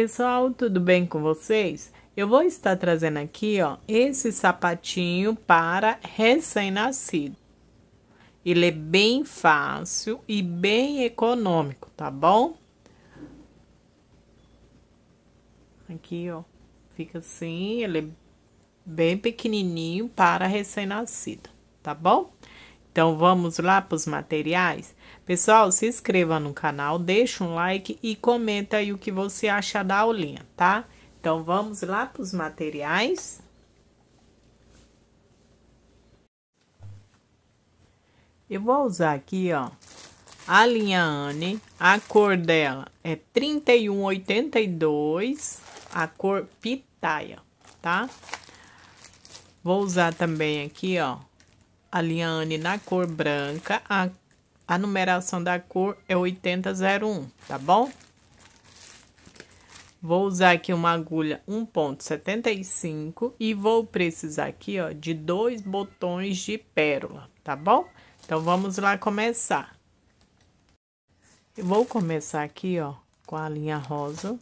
pessoal, tudo bem com vocês? Eu vou estar trazendo aqui, ó, esse sapatinho para recém-nascido. Ele é bem fácil e bem econômico, tá bom? Aqui, ó, fica assim, ele é bem pequenininho para recém-nascido, tá bom? Então, vamos lá para os materiais? Pessoal, se inscreva no canal, deixa um like e comenta aí o que você acha da aulinha, tá? Então, vamos lá para os materiais. Eu vou usar aqui, ó, a linha Anne, a cor dela é 3182, a cor pitaia, tá? Vou usar também aqui, ó, a linha Anne na cor branca, a a numeração da cor é 8001, tá bom? Vou usar aqui uma agulha 1.75 e vou precisar aqui, ó, de dois botões de pérola, tá bom? Então, vamos lá começar. Eu vou começar aqui, ó, com a linha rosa.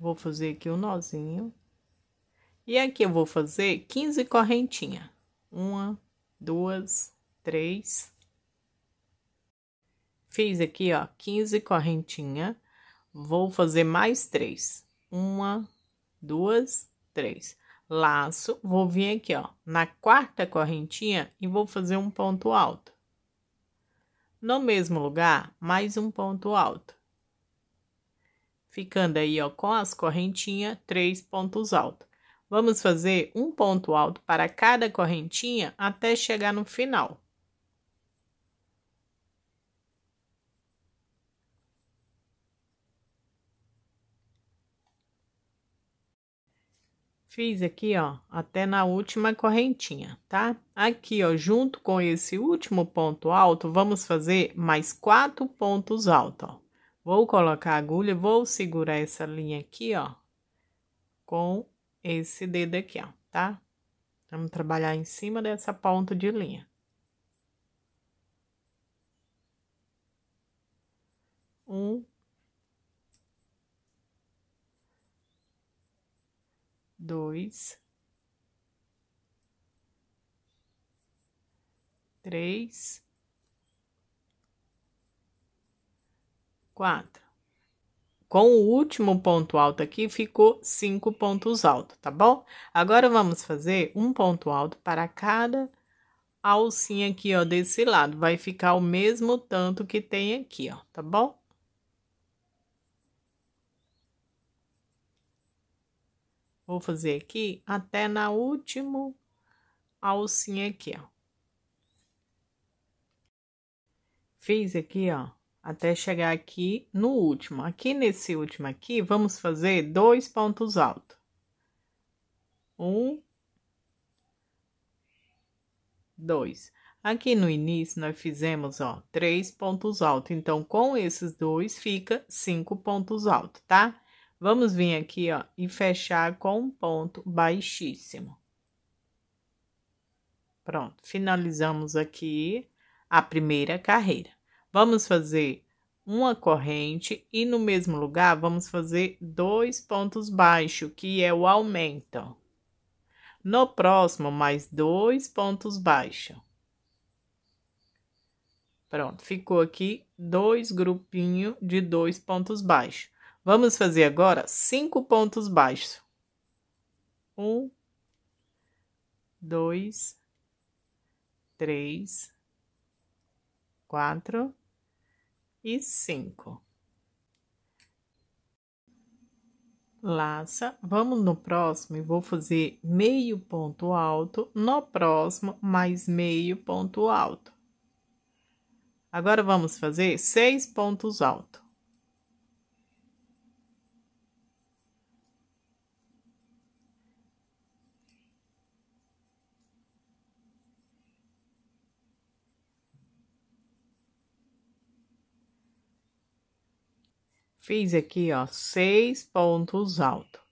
Vou fazer aqui um nozinho. E aqui eu vou fazer 15 correntinhas. Uma, duas, três, Fiz aqui, ó, 15 correntinha. Vou fazer mais três. Uma, duas, três. Laço, vou vir aqui, ó, na quarta correntinha e vou fazer um ponto alto. No mesmo lugar, mais um ponto alto. Ficando aí, ó, com as correntinhas, três pontos altos. Vamos fazer um ponto alto para cada correntinha até chegar no final. Fiz aqui, ó, até na última correntinha, tá? Aqui, ó, junto com esse último ponto alto, vamos fazer mais quatro pontos altos, ó. Vou colocar a agulha, vou segurar essa linha aqui, ó, com esse dedo aqui, ó, tá? Vamos trabalhar em cima dessa ponta de linha. Um, dois, três, quatro. Com o último ponto alto aqui, ficou cinco pontos altos, tá bom? Agora, vamos fazer um ponto alto para cada alcinha aqui, ó, desse lado. Vai ficar o mesmo tanto que tem aqui, ó, tá bom? Vou fazer aqui até na última alcinha aqui, ó. Fiz aqui, ó, até chegar aqui no último. Aqui nesse último aqui, vamos fazer dois pontos altos. Um. Dois. Aqui no início, nós fizemos, ó, três pontos altos. Então, com esses dois, fica cinco pontos altos, tá? Vamos vir aqui, ó, e fechar com um ponto baixíssimo. Pronto, finalizamos aqui a primeira carreira. Vamos fazer uma corrente e no mesmo lugar vamos fazer dois pontos baixos, que é o aumento. No próximo, mais dois pontos baixos. Pronto, ficou aqui dois grupinhos de dois pontos baixos. Vamos fazer agora cinco pontos baixos. Um, dois, três, quatro e cinco. Laça, vamos no próximo e vou fazer meio ponto alto, no próximo mais meio ponto alto. Agora vamos fazer seis pontos altos. fiz aqui, ó, seis pontos altos.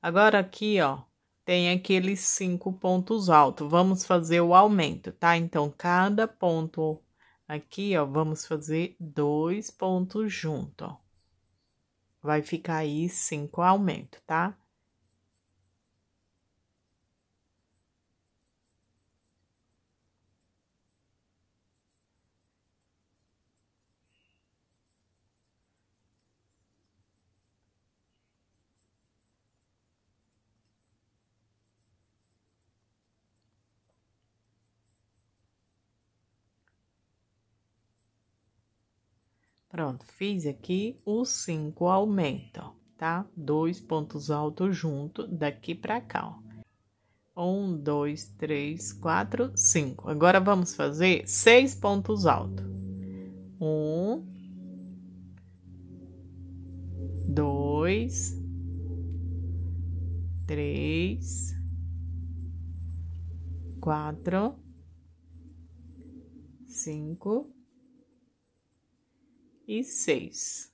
Agora aqui, ó, tem aqueles cinco pontos altos. Vamos fazer o aumento, tá? Então, cada ponto aqui, ó, vamos fazer dois pontos junto, ó. Vai ficar aí cinco aumento, tá? Pronto, fiz aqui o 5 aumento, tá? Dois pontos altos junto daqui para cá, ó. Um, dois, três, quatro, cinco. Agora vamos fazer seis pontos altos. Um, dois, três, quatro, cinco e 6.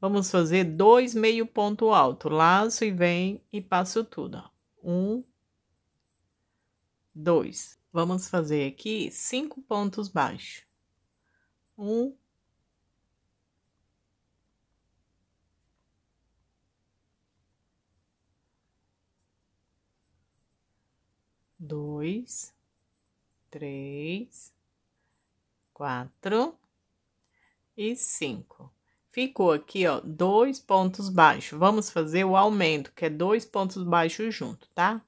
Vamos fazer dois meio ponto alto, laço e vem e passo tudo. Ó. Um, dois. Vamos fazer aqui cinco pontos baixos. Um, dois, três, quatro, e 5. Ficou aqui, ó, dois pontos baixos. Vamos fazer o aumento, que é dois pontos baixos junto, tá?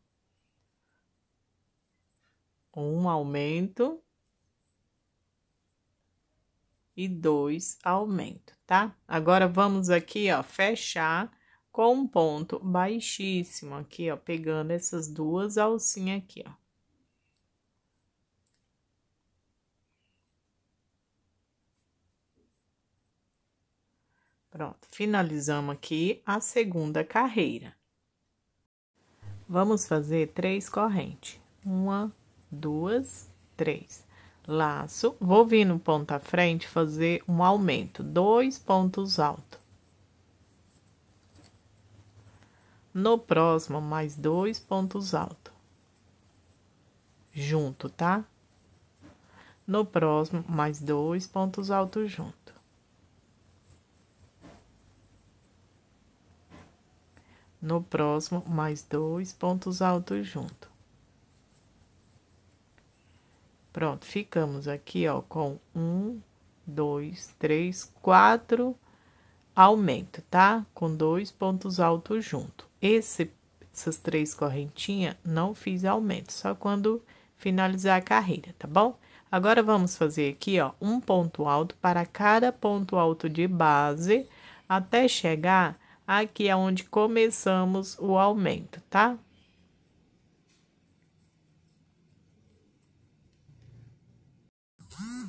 Um aumento e dois aumento, tá? Agora, vamos aqui, ó, fechar com um ponto baixíssimo aqui, ó, pegando essas duas alcinhas aqui, ó. Pronto, finalizamos aqui a segunda carreira. Vamos fazer três correntes. Uma, duas, três. Laço, vou vir no ponto à frente fazer um aumento, dois pontos altos. No próximo, mais dois pontos altos. Junto, tá? No próximo, mais dois pontos altos junto. No próximo, mais dois pontos altos junto. Pronto, ficamos aqui, ó, com um, dois, três, quatro aumento, tá? Com dois pontos altos junto. Esse, essas três correntinhas, não fiz aumento, só quando finalizar a carreira, tá bom? Agora, vamos fazer aqui, ó, um ponto alto para cada ponto alto de base, até chegar Aqui é onde começamos o aumento, tá?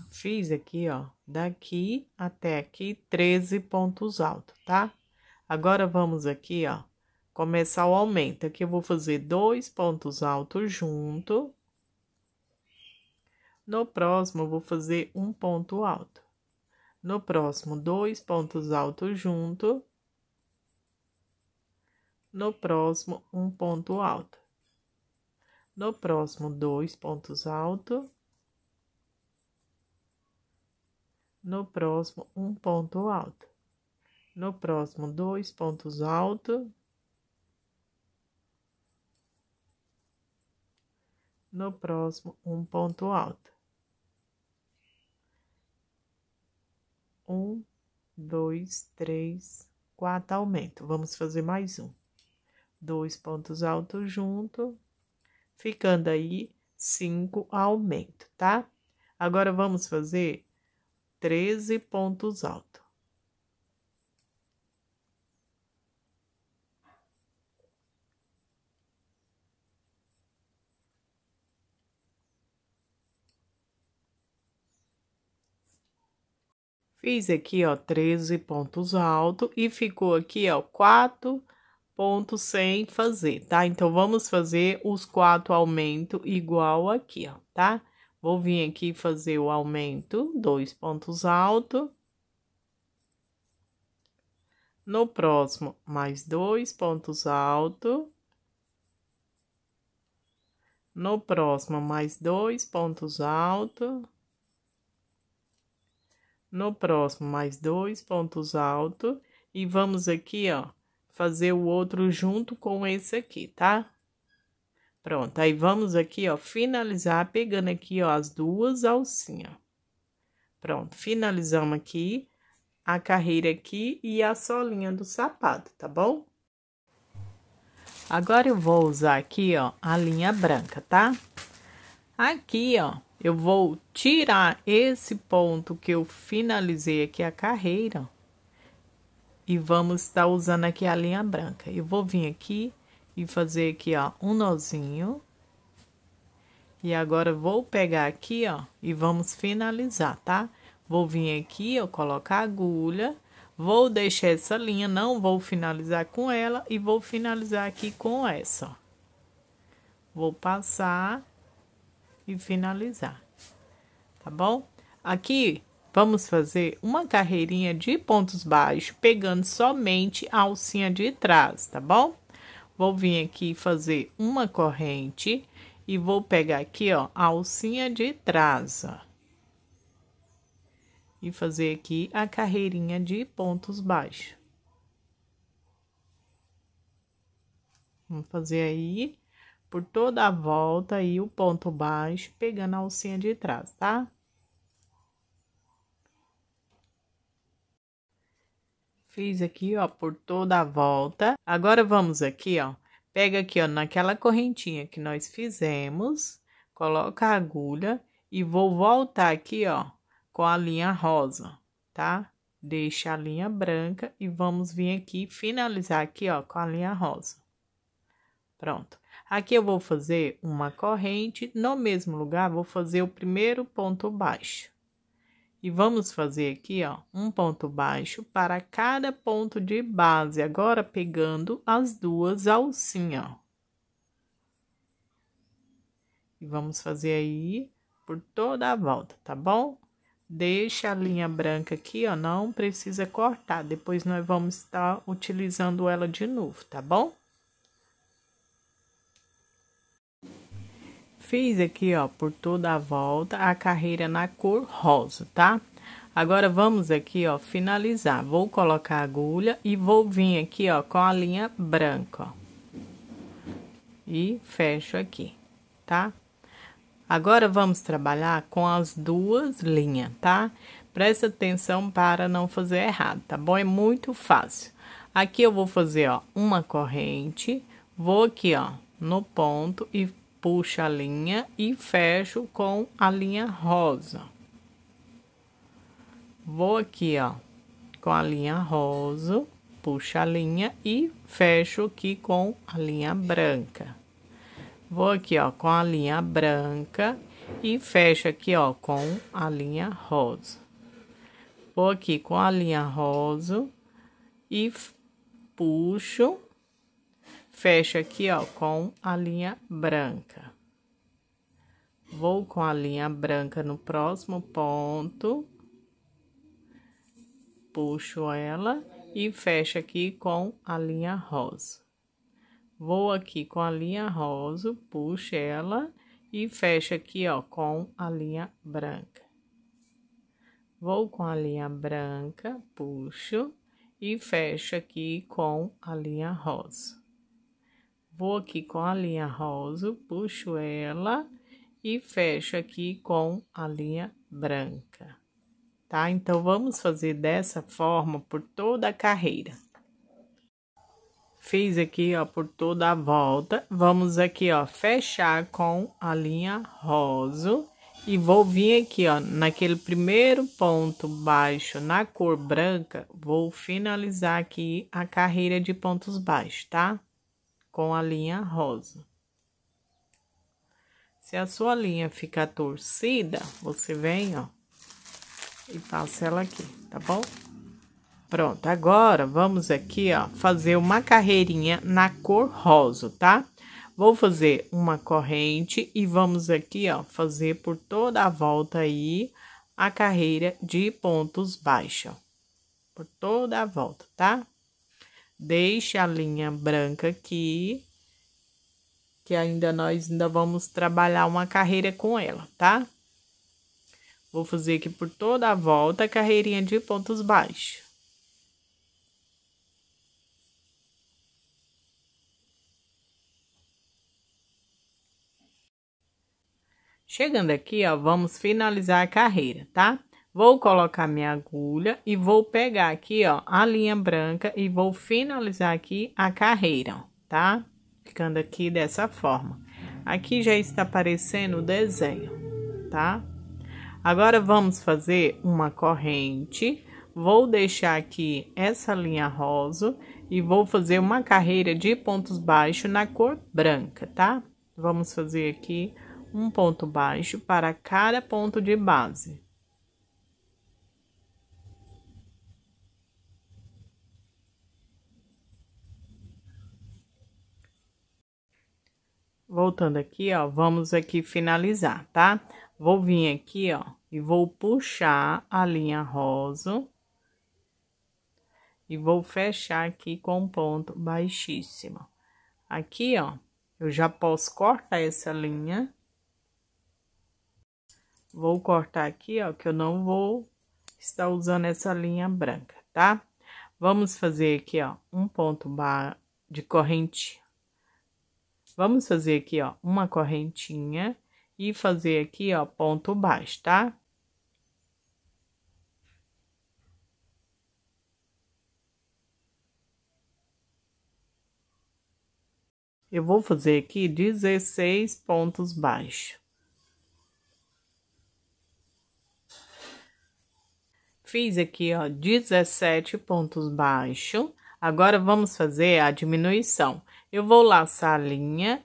Fiz aqui, ó, daqui até aqui 13 pontos altos, tá? Agora vamos aqui, ó, começar o aumento. Aqui eu vou fazer dois pontos altos junto. No próximo, eu vou fazer um ponto alto. No próximo, dois pontos altos junto no próximo um ponto alto, no próximo dois pontos altos, no próximo um ponto alto, no próximo dois pontos altos, no próximo um ponto alto. Um, dois, três, quatro aumento. Vamos fazer mais um dois pontos altos junto, ficando aí cinco aumento, tá? Agora vamos fazer 13 pontos altos. Fiz aqui, ó, 13 pontos altos e ficou aqui, ó, quatro ponto sem fazer, tá? Então, vamos fazer os quatro aumentos igual aqui, ó, tá? Vou vir aqui fazer o aumento, dois pontos altos. No próximo, mais dois pontos altos. No próximo, mais dois pontos altos. No próximo, mais dois pontos altos. E vamos aqui, ó, fazer o outro junto com esse aqui, tá? Pronto, aí vamos aqui, ó, finalizar pegando aqui, ó, as duas alcinhas. Pronto, finalizamos aqui a carreira aqui e a solinha do sapato, tá bom? Agora eu vou usar aqui, ó, a linha branca, tá? Aqui, ó, eu vou tirar esse ponto que eu finalizei aqui a carreira, ó e vamos estar tá usando aqui a linha branca. Eu vou vir aqui e fazer aqui, ó, um nozinho. E agora vou pegar aqui, ó, e vamos finalizar, tá? Vou vir aqui, eu colocar a agulha, vou deixar essa linha, não vou finalizar com ela e vou finalizar aqui com essa, ó. Vou passar e finalizar, tá bom? Aqui, Vamos fazer uma carreirinha de pontos baixos, pegando somente a alcinha de trás, tá bom? Vou vir aqui fazer uma corrente e vou pegar aqui, ó, a alcinha de trás, ó. E fazer aqui a carreirinha de pontos baixos. Vamos fazer aí por toda a volta aí o ponto baixo, pegando a alcinha de trás, tá? Fiz aqui, ó, por toda a volta. Agora, vamos aqui, ó. Pega aqui, ó, naquela correntinha que nós fizemos. Coloca a agulha e vou voltar aqui, ó, com a linha rosa, tá? Deixa a linha branca e vamos vir aqui finalizar aqui, ó, com a linha rosa. Pronto. Aqui eu vou fazer uma corrente, no mesmo lugar vou fazer o primeiro ponto baixo. E vamos fazer aqui, ó, um ponto baixo para cada ponto de base. Agora, pegando as duas alcinhas, ó. E vamos fazer aí por toda a volta, tá bom? Deixa a linha branca aqui, ó, não precisa cortar. Depois, nós vamos estar utilizando ela de novo, tá bom? fiz aqui, ó, por toda a volta, a carreira na cor rosa, tá? Agora, vamos aqui, ó, finalizar. Vou colocar a agulha e vou vir aqui, ó, com a linha branca, ó. E fecho aqui, tá? Agora, vamos trabalhar com as duas linhas, tá? Presta atenção para não fazer errado, tá bom? É muito fácil. Aqui eu vou fazer, ó, uma corrente, vou aqui, ó, no ponto e puxo a linha e fecho com a linha rosa. Vou aqui, ó, com a linha rosa, puxo a linha e fecho aqui com a linha branca. Vou aqui, ó, com a linha branca e fecho aqui, ó, com a linha rosa. Vou aqui com a linha rosa e puxo fecho aqui, ó, com a linha branca. Vou com a linha branca no próximo ponto, puxo ela e fecho aqui com a linha rosa. Vou aqui com a linha rosa, puxo ela e fecho aqui, ó, com a linha branca. Vou com a linha branca, puxo e fecho aqui com a linha rosa. Vou aqui com a linha rosa, puxo ela e fecho aqui com a linha branca, tá? Então, vamos fazer dessa forma por toda a carreira. Fiz aqui, ó, por toda a volta. Vamos aqui, ó, fechar com a linha rosa. E vou vir aqui, ó, naquele primeiro ponto baixo, na cor branca, vou finalizar aqui a carreira de pontos baixos, tá? com a linha rosa. Se a sua linha ficar torcida, você vem, ó, e passa ela aqui, tá bom? Pronto, agora vamos aqui, ó, fazer uma carreirinha na cor rosa, tá? Vou fazer uma corrente e vamos aqui, ó, fazer por toda a volta aí a carreira de pontos baixos, por toda a volta, tá? Deixe a linha branca aqui, que ainda nós ainda vamos trabalhar uma carreira com ela, tá? Vou fazer aqui por toda a volta a carreirinha de pontos baixos. Chegando aqui, ó, vamos finalizar a carreira, tá? Vou colocar minha agulha e vou pegar aqui, ó, a linha branca e vou finalizar aqui a carreira, tá? Ficando aqui dessa forma. Aqui já está aparecendo o desenho, tá? Agora, vamos fazer uma corrente. Vou deixar aqui essa linha rosa e vou fazer uma carreira de pontos baixos na cor branca, tá? Vamos fazer aqui um ponto baixo para cada ponto de base. Voltando aqui, ó, vamos aqui finalizar, tá? Vou vir aqui, ó, e vou puxar a linha rosa. E vou fechar aqui com um ponto baixíssimo. Aqui, ó, eu já posso cortar essa linha. Vou cortar aqui, ó, que eu não vou estar usando essa linha branca, tá? Vamos fazer aqui, ó, um ponto de corrente Vamos fazer aqui, ó, uma correntinha e fazer aqui, ó, ponto baixo, tá? Eu vou fazer aqui 16 pontos baixos. Fiz aqui, ó, 17 pontos baixos. Agora vamos fazer a diminuição. Eu vou laçar a linha,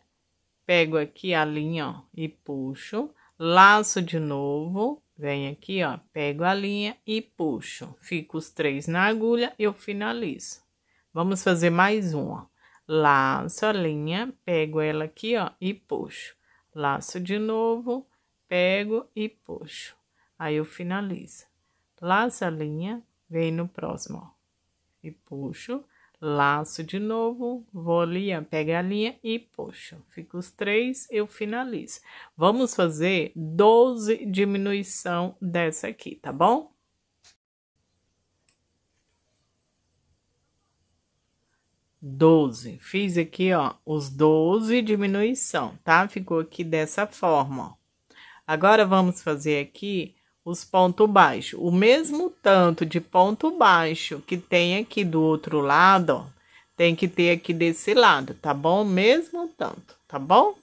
pego aqui a linha ó, e puxo, laço de novo, venho aqui, ó, pego a linha e puxo. Fico os três na agulha, eu finalizo. Vamos fazer mais uma. Laço a linha, pego ela aqui, ó, e puxo. Laço de novo, pego e puxo. Aí eu finalizo. Laço a linha, vem no próximo, ó e puxo, laço de novo, vou ali, pega a linha e puxo. Fica os três, eu finalizo. Vamos fazer 12 diminuição dessa aqui, tá bom? Doze. Fiz aqui, ó, os 12 diminuição, tá? Ficou aqui dessa forma, ó. Agora, vamos fazer aqui os pontos baixos. O mesmo tanto de ponto baixo que tem aqui do outro lado, ó, tem que ter aqui desse lado, tá bom? Mesmo tanto, tá bom?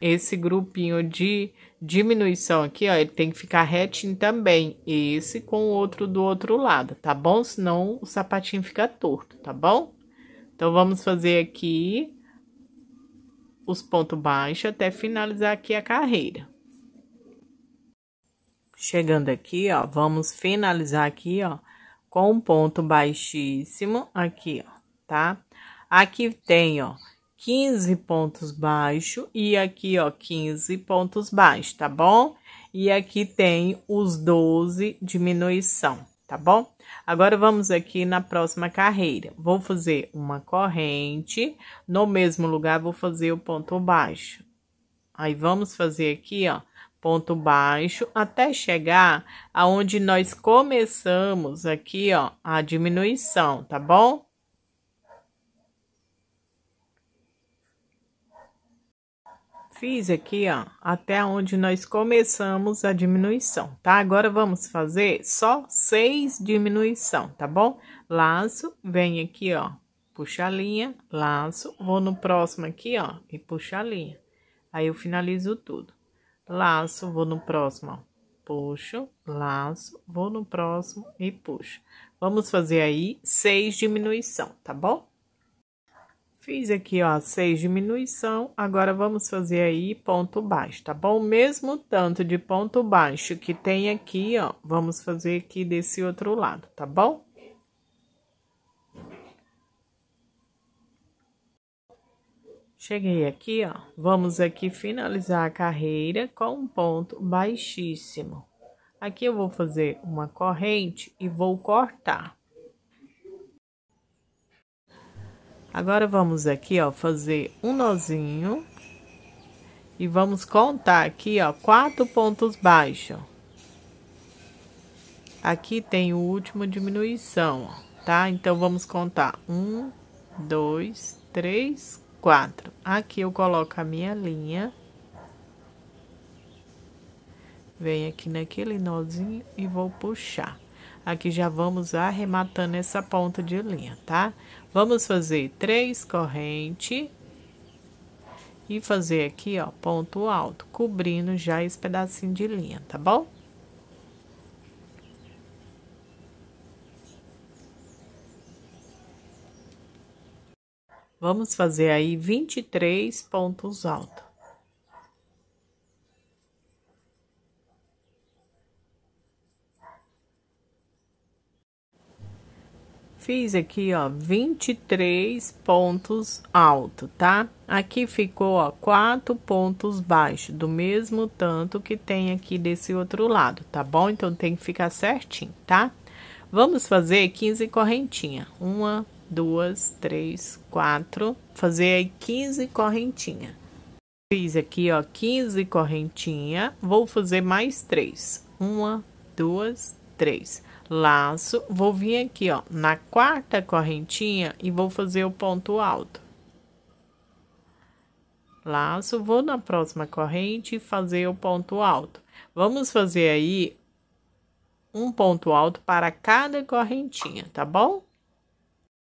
Esse grupinho de diminuição aqui, ó, ele tem que ficar retinho também, esse com o outro do outro lado, tá bom? Senão o sapatinho fica torto, tá bom? Então, vamos fazer aqui os pontos baixos até finalizar aqui a carreira. Chegando aqui, ó, vamos finalizar aqui, ó, com um ponto baixíssimo aqui, ó, tá? Aqui tem, ó, 15 pontos baixos e aqui, ó, 15 pontos baixos, tá bom? E aqui tem os 12 diminuição tá bom? Agora vamos aqui na próxima carreira. Vou fazer uma corrente, no mesmo lugar vou fazer o ponto baixo. Aí vamos fazer aqui, ó, ponto baixo até chegar aonde nós começamos aqui, ó, a diminuição, tá bom? fiz aqui, ó, até onde nós começamos a diminuição, tá? Agora, vamos fazer só seis diminuição, tá bom? Laço, vem aqui, ó, puxa a linha, laço, vou no próximo aqui, ó, e puxa a linha. Aí, eu finalizo tudo. Laço, vou no próximo, ó, puxo, laço, vou no próximo e puxo. Vamos fazer aí seis diminuição, tá bom? Fiz aqui, ó, seis diminuição, agora vamos fazer aí ponto baixo, tá bom? Mesmo tanto de ponto baixo que tem aqui, ó, vamos fazer aqui desse outro lado, tá bom? Cheguei aqui, ó, vamos aqui finalizar a carreira com um ponto baixíssimo. Aqui eu vou fazer uma corrente e vou cortar. Agora, vamos aqui, ó, fazer um nozinho. E vamos contar aqui, ó, quatro pontos baixos. Aqui tem o último diminuição, ó, tá? Então, vamos contar um, dois, três, quatro. Aqui eu coloco a minha linha. Venho aqui naquele nozinho e vou puxar. Aqui já vamos arrematando essa ponta de linha, tá? Tá? Vamos fazer três corrente e fazer aqui, ó, ponto alto, cobrindo já esse pedacinho de linha, tá bom? Vamos fazer aí 23 pontos altos. Fiz aqui, ó, 23 pontos alto, tá? Aqui ficou, ó, quatro pontos baixos, do mesmo tanto que tem aqui desse outro lado, tá bom? Então, tem que ficar certinho, tá? Vamos fazer 15 correntinhas. Uma, duas, três, quatro. Fazer aí 15 correntinhas. Fiz aqui, ó, 15 correntinhas. Vou fazer mais três. Uma, duas, três laço, vou vir aqui, ó, na quarta correntinha e vou fazer o ponto alto. Laço, vou na próxima corrente e fazer o ponto alto. Vamos fazer aí um ponto alto para cada correntinha, tá bom?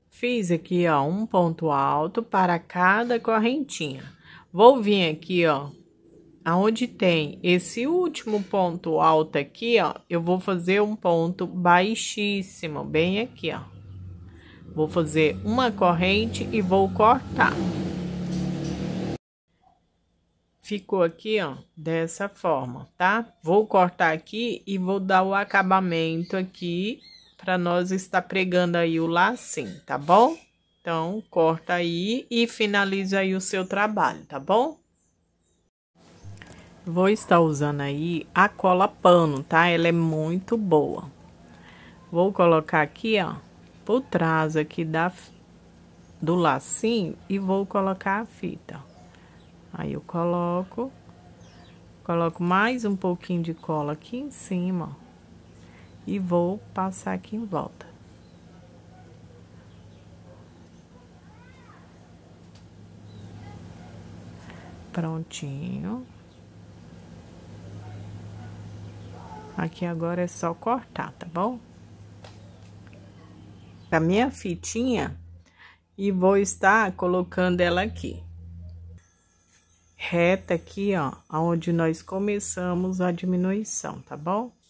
Fiz aqui, ó, um ponto alto para cada correntinha. Vou vir aqui, ó, aonde tem esse último ponto alto aqui, ó, eu vou fazer um ponto baixíssimo, bem aqui, ó. Vou fazer uma corrente e vou cortar. Ficou aqui, ó, dessa forma, tá? Vou cortar aqui e vou dar o acabamento aqui para nós estar pregando aí o lacinho, tá bom? Então, corta aí e finaliza aí o seu trabalho, tá bom? Vou estar usando aí a cola pano, tá? Ela é muito boa. Vou colocar aqui, ó, por trás aqui da, do lacinho e vou colocar a fita. Aí eu coloco, coloco mais um pouquinho de cola aqui em cima e vou passar aqui em volta. Prontinho. Aqui agora é só cortar, tá bom? A minha fitinha e vou estar colocando ela aqui. Reta aqui, ó, aonde nós começamos a diminuição, tá bom?